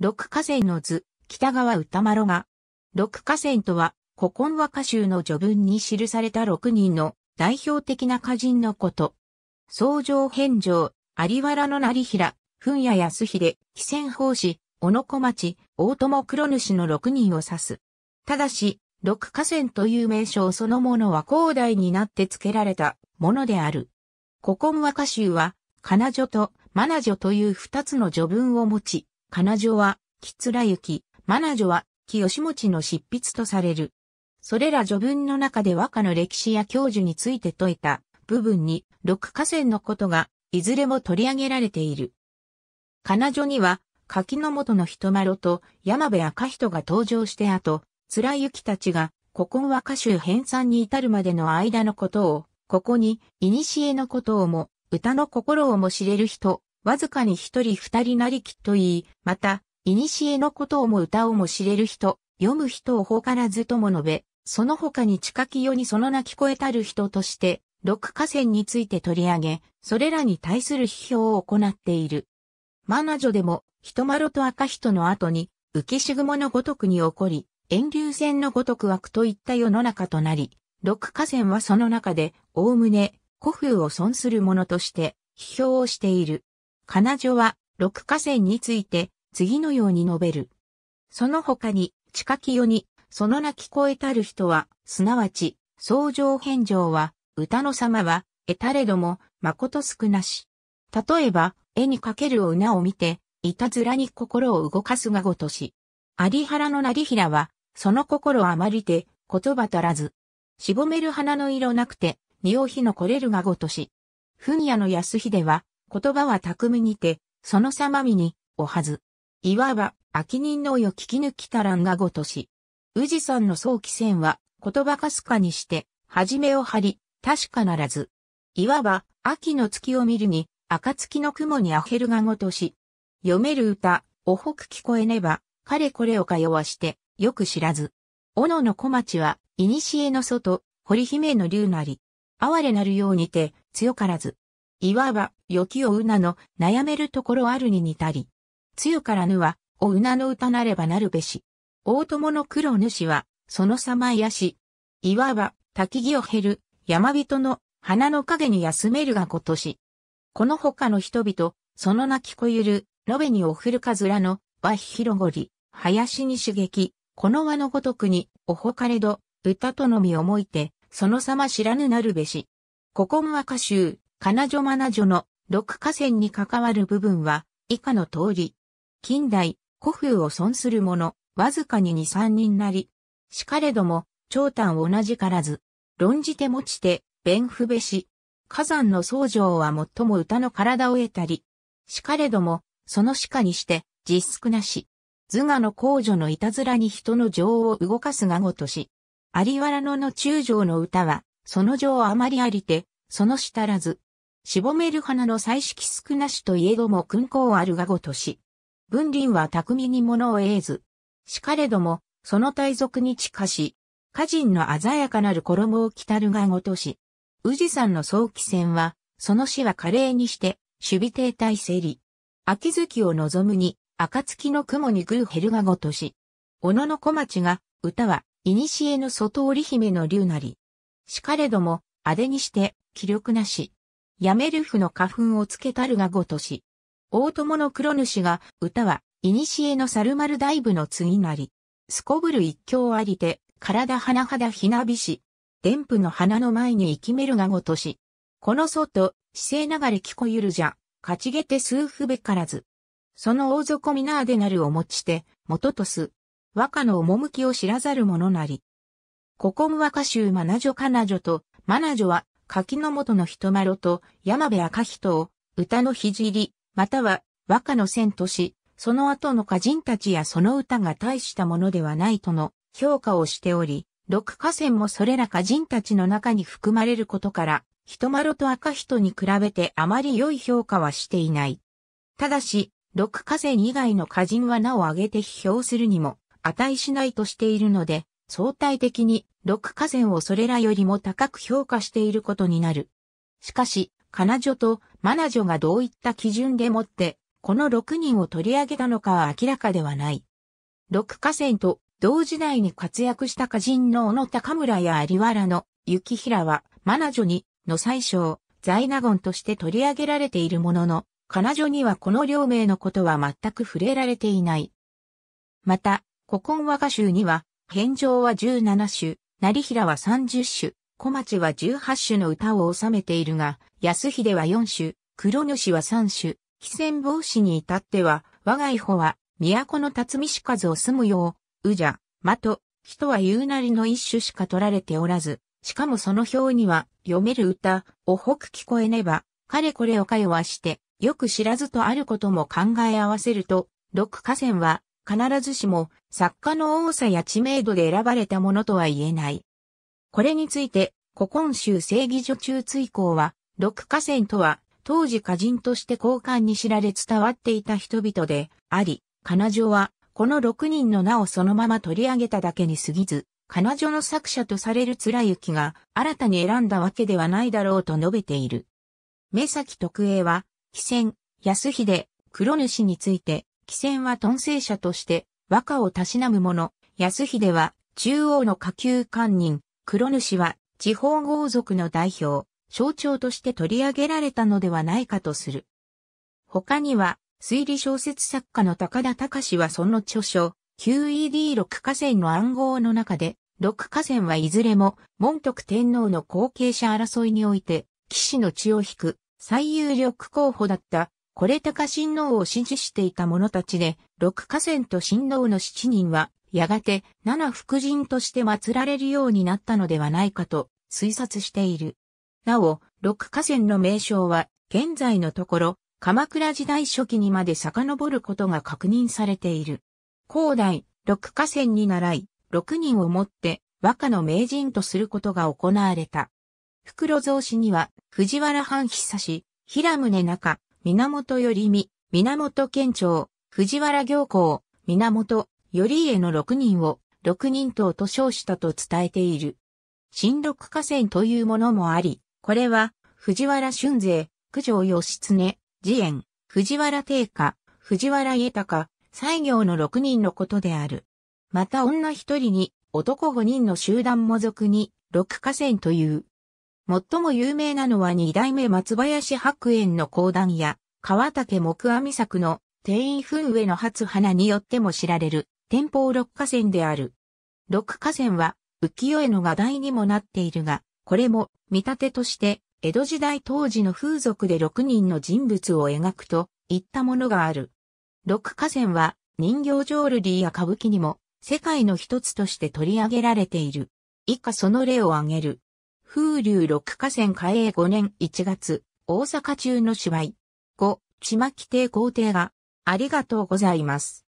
六河川の図、北川歌丸が、六河川とは、古今和歌集の序文に記された六人の代表的な歌人のこと。創上返上、有原の成平、噴や康秀、非戦法師、小野小町、大友黒主の六人を指す。ただし、六河川という名称そのものは広大になって付けられたものである。古今和歌集は、金女とマナ女という二つの序文を持ち、彼女は、きつらゆき、まなじょは、きよしもちの執筆とされる。それら序文の中で和歌の歴史や教授について説いた部分に、六河川のことが、いずれも取り上げられている。彼女には、柿の元の人丸と山部赤人が登場して後、貫之たちが古今和歌集編纂に至るまでの間のことを、ここに、古のことをも、歌の心をも知れる人、わずかに一人二人なりきと言い、また、古のことをも歌をも知れる人、読む人をほからずとも述べ、その他に近き世にその泣き声たる人として、六河川について取り上げ、それらに対する批評を行っている。マナ女でも、人丸と赤人の後に、浮し雲のごとくに起こり、遠流線のごとく湧くといった世の中となり、六河川はその中で、おおむね、古風を損するものとして、批評をしている。彼女は、六河川について、次のように述べる。その他に、近き世に、その名聞こえたる人は、すなわち、相乗返上は、歌の様は、得たれども、誠少なし。例えば、絵にかけるおなを見て、いたずらに心を動かすがごとし。有原の成平は、その心あまりて、言葉足らず。しぼめる花の色なくて、匂い日のこれるがごとし。ふんやの安秀は、言葉は巧みにて、その様見に、おはず。いわば、秋人の世聞き抜きたらんがごとし。宇治山の早期戦は、言葉かすかにして、はじめを張り、確かならず。いわば、秋の月を見るに、暁の雲にあへるがごとし。読める歌、おほく聞こえねば、かれこれをかよわして、よく知らず。おのの小町は、いにしえの外、堀姫の竜なり。哀れなるようにて、強からず。いわば、よきおうなの、悩めるところあるに似たり。つゆからぬは、おうなの歌なればなるべし。大友の黒主は、そのさまやし。いわば、滝木を減る、山人の、花の陰に休めるが今年。この他の人々、その泣きこゆる、のべにおふるかずらの、ひ広ごり、林に刺激、この輪のごとくに、おほかれど、歌とのみ思いて、そのさま知らぬなるべし。ここも歌集、彼女ジョマナジョの六河川に関わる部分は以下の通り。近代、古風を損する者、わずかに二三人なり。しかれども、長短同じからず。論じて持ちて、弁不べし。火山の僧正は最も歌の体を得たり。しかれども、その鹿にして、実少なし。図画の公女のいたずらに人の情を動かすがごとし。有原野の中将の歌は、その情あまりありて、そのしたらず。しぼめる花の彩色少なしといえども訓行あるがごとし。文林は巧みに物を得ず。しかれども、その大俗に近し、歌人の鮮やかなる衣を着たるがごとし。宇治山の早期戦は、その死は華麗にして、守備停滞せり。秋月を望むに、暁の雲にう減るがごとし。小野の小町が、歌は、古の外織姫の竜なり。しかれども、あでにして、気力なし。ヤメルフの花粉をつけたるがごとし。大友の黒主が、歌は、古の猿丸大部の次なり。すこぶる一興ありて、体花肌ひなびし。伝布の花の前に生きめるがごとし。この外、姿勢流れきこゆるじゃ、かちげて数不べからず。その大底みなあでなるを持ちて、元とす。和歌の趣を知らざる者なり。ここむ和歌集マナジョカナと、マナジョは柿の元の人まろと山部赤人を、歌のひじり、または和歌の千とし、その後の歌人たちやその歌が大したものではないとの評価をしており、六歌仙もそれら歌人たちの中に含まれることから、人まろと赤人に比べてあまり良い評価はしていない。ただし、六歌仙以外の歌人は名を挙げて批評するにも値しないとしているので、相対的に六河川をそれらよりも高く評価していることになる。しかし、彼女とマナジョがどういった基準でもって、この六人を取り上げたのかは明らかではない。六河川と同時代に活躍した歌人の小野高村や有原の雪平は、マナジョに、の最小、在納言として取り上げられているものの、彼女にはこの両名のことは全く触れられていない。また、古今和歌集には、返上は17種、成平は30種、小町は18種の歌を収めているが、安秀は4種、黒主は3種、非戦防止に至っては、我が伊保は、都の辰巳しかを住むよう、うじゃ、まと、人は言うなりの一種しか取られておらず、しかもその表には、読める歌、おほく聞こえねば、かれこれをかよわして、よく知らずとあることも考え合わせると、六河川は、必ずしも作家の多さや知名度で選ばれたものとは言えない。これについて、古今集正義女中追行は、六河川とは、当時歌人として交換に知られ伝わっていた人々で、あり、彼女は、この六人の名をそのまま取り上げただけに過ぎず、彼女の作者とされる貫之が新たに選んだわけではないだろうと述べている。目先特営は、非戦、安秀、黒主について、汽船は遁世者として和歌をたしなむ者、安秀は中央の下級官人、黒主は地方豪族の代表、象徴として取り上げられたのではないかとする。他には、推理小説作家の高田隆はその著書、QED6 河川の暗号の中で、六河川はいずれも、門徳天皇の後継者争いにおいて、騎士の血を引く、最有力候補だったこれ高親王を支持していた者たちで、六河川と親王の七人は、やがて七福神として祀られるようになったのではないかと推察している。なお、六河川の名称は、現在のところ、鎌倉時代初期にまで遡ることが確認されている。後代、六河川に習い、六人をもって和歌の名人とすることが行われた。袋蔵氏には、藤原藩久し、平宗中、源頼美、源県庁、藤原行幸、源頼家の6人を、6人党と称したと伝えている。新六河川というものもあり、これは、藤原春税、九条義経、慈円、藤原定家、藤原家隆、西行の6人のことである。また女1人に、男5人の集団も族に、六河川という。最も有名なのは二代目松林白猿の講談や、川竹木阿弥作の天員風上の初花によっても知られる、天保六河川である。六河川は、浮世絵の画題にもなっているが、これも、見立てとして、江戸時代当時の風俗で六人の人物を描くと、いったものがある。六河川は、人形浄瑠璃や歌舞伎にも、世界の一つとして取り上げられている。以下その例を挙げる。風流六河川開営5年1月、大阪中の芝居。5、ちまき帝皇帝が、ありがとうございます。